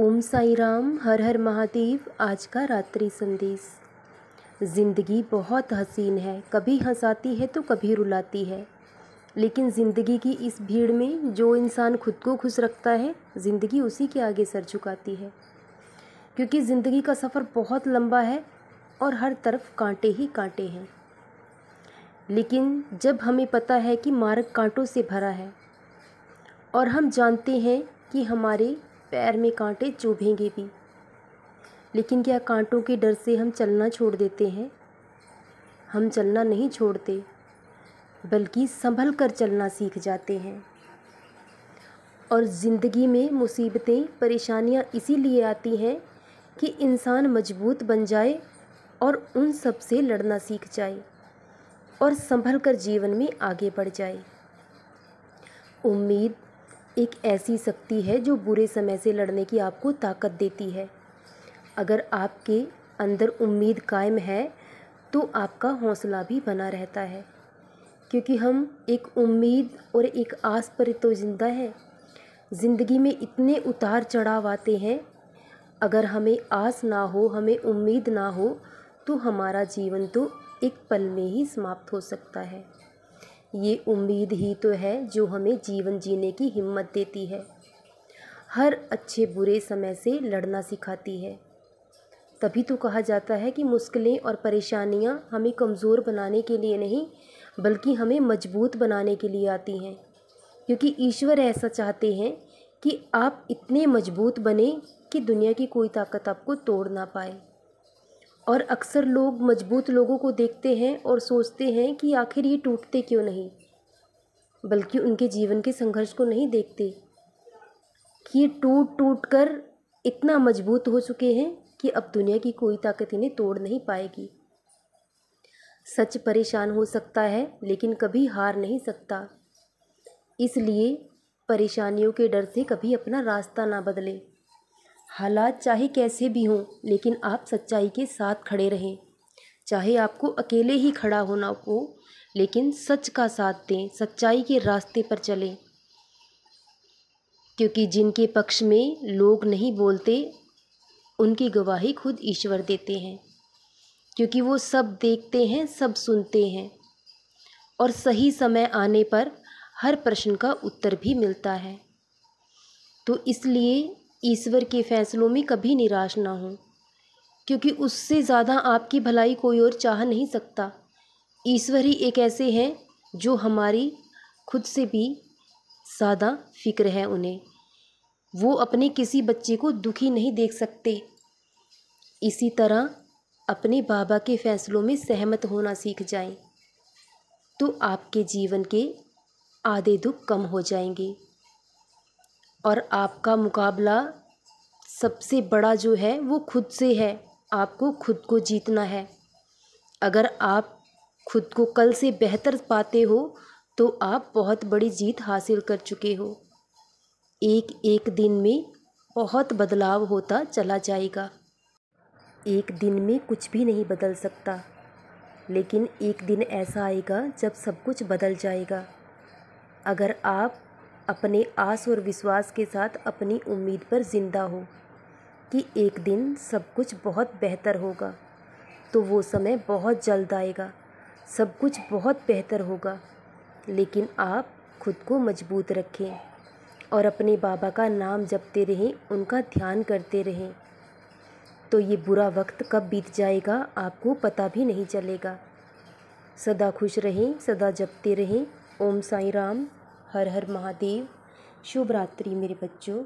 ओम साई राम हर हर महादेव आज का रात्रि संदेश ज़िंदगी बहुत हसीन है कभी हंसाती है तो कभी रुलाती है लेकिन ज़िंदगी की इस भीड़ में जो इंसान खुद को खुश रखता है ज़िंदगी उसी के आगे सर झुकाती है क्योंकि ज़िंदगी का सफ़र बहुत लंबा है और हर तरफ कांटे ही कांटे हैं लेकिन जब हमें पता है कि मार्ग कांटों से भरा है और हम जानते हैं कि हमारे पैर में कांटे चुभेंगे भी लेकिन क्या कांटों के डर से हम चलना छोड़ देते हैं हम चलना नहीं छोड़ते बल्कि संभल कर चलना सीख जाते हैं और ज़िंदगी में मुसीबतें परेशानियां इसीलिए आती हैं कि इंसान मजबूत बन जाए और उन सब से लड़ना सीख जाए और संभल कर जीवन में आगे बढ़ जाए उम्मीद एक ऐसी शक्ति है जो बुरे समय से लड़ने की आपको ताकत देती है अगर आपके अंदर उम्मीद कायम है तो आपका हौसला भी बना रहता है क्योंकि हम एक उम्मीद और एक आस पर तो ज़िंदा हैं ज़िंदगी में इतने उतार चढ़ाव आते हैं अगर हमें आस ना हो हमें उम्मीद ना हो तो हमारा जीवन तो एक पल में ही समाप्त हो सकता है ये उम्मीद ही तो है जो हमें जीवन जीने की हिम्मत देती है हर अच्छे बुरे समय से लड़ना सिखाती है तभी तो कहा जाता है कि मुश्किलें और परेशानियां हमें कमज़ोर बनाने के लिए नहीं बल्कि हमें मजबूत बनाने के लिए आती हैं क्योंकि ईश्वर ऐसा चाहते हैं कि आप इतने मजबूत बने कि दुनिया की कोई ताकत आपको तोड़ ना पाए और अक्सर लोग मजबूत लोगों को देखते हैं और सोचते हैं कि आखिर ये टूटते क्यों नहीं बल्कि उनके जीवन के संघर्ष को नहीं देखते कि ये टूट टूट कर इतना मजबूत हो चुके हैं कि अब दुनिया की कोई ताकत इन्हें तोड़ नहीं पाएगी सच परेशान हो सकता है लेकिन कभी हार नहीं सकता इसलिए परेशानियों के डर से कभी अपना रास्ता ना बदले हालात चाहे कैसे भी हों लेकिन आप सच्चाई के साथ खड़े रहें चाहे आपको अकेले ही खड़ा होना हो लेकिन सच का साथ दें सच्चाई के रास्ते पर चलें क्योंकि जिनके पक्ष में लोग नहीं बोलते उनकी गवाही खुद ईश्वर देते हैं क्योंकि वो सब देखते हैं सब सुनते हैं और सही समय आने पर हर प्रश्न का उत्तर भी मिलता है तो इसलिए ईश्वर के फैसलों में कभी निराश ना हो क्योंकि उससे ज़्यादा आपकी भलाई कोई और चाह नहीं सकता ईश्वर ही एक ऐसे हैं जो हमारी खुद से भी ज़्यादा फिक्र है उन्हें वो अपने किसी बच्चे को दुखी नहीं देख सकते इसी तरह अपने बाबा के फैसलों में सहमत होना सीख जाएं तो आपके जीवन के आधे दुख कम हो जाएंगे और आपका मुकाबला सबसे बड़ा जो है वो खुद से है आपको खुद को जीतना है अगर आप खुद को कल से बेहतर पाते हो तो आप बहुत बड़ी जीत हासिल कर चुके हो एक एक दिन में बहुत बदलाव होता चला जाएगा एक दिन में कुछ भी नहीं बदल सकता लेकिन एक दिन ऐसा आएगा जब सब कुछ बदल जाएगा अगर आप अपने आस और विश्वास के साथ अपनी उम्मीद पर ज़िंदा हो कि एक दिन सब कुछ बहुत बेहतर होगा तो वो समय बहुत जल्द आएगा सब कुछ बहुत बेहतर होगा लेकिन आप खुद को मजबूत रखें और अपने बाबा का नाम जपते रहें उनका ध्यान करते रहें तो ये बुरा वक्त कब बीत जाएगा आपको पता भी नहीं चलेगा सदा खुश रहें सदा जपते रहें ओम साई राम हर हर महादेव शुभ रात्रि मेरे बच्चों